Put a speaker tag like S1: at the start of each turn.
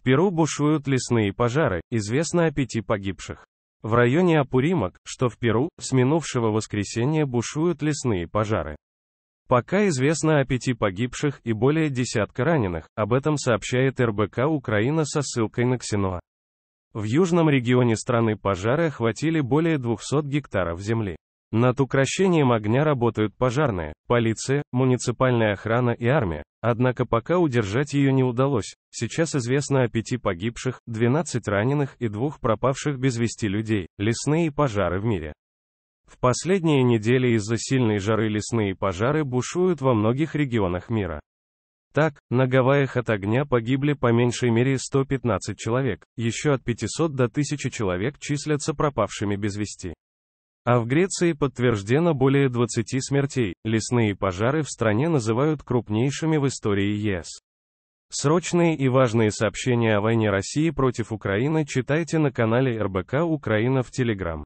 S1: В Перу бушуют лесные пожары, известно о пяти погибших. В районе Апуримак, что в Перу, с минувшего воскресенья бушуют лесные пожары. Пока известно о пяти погибших и более десятка раненых, об этом сообщает РБК Украина со ссылкой на Ксиноа. В южном регионе страны пожары охватили более 200 гектаров земли. Над укращением огня работают пожарные, полиция, муниципальная охрана и армия, Однако пока удержать ее не удалось. Сейчас известно о пяти погибших, 12 раненых и двух пропавших без вести людей. Лесные пожары в мире. В последние недели из-за сильной жары лесные пожары бушуют во многих регионах мира. Так, на Гавайях от огня погибли по меньшей мере 115 человек, еще от 500 до 1000 человек числятся пропавшими без вести. А в Греции подтверждено более 20 смертей. Лесные пожары в стране называют крупнейшими в истории ЕС. Срочные и важные сообщения о войне России против Украины читайте на канале РБК Украина в Телеграм.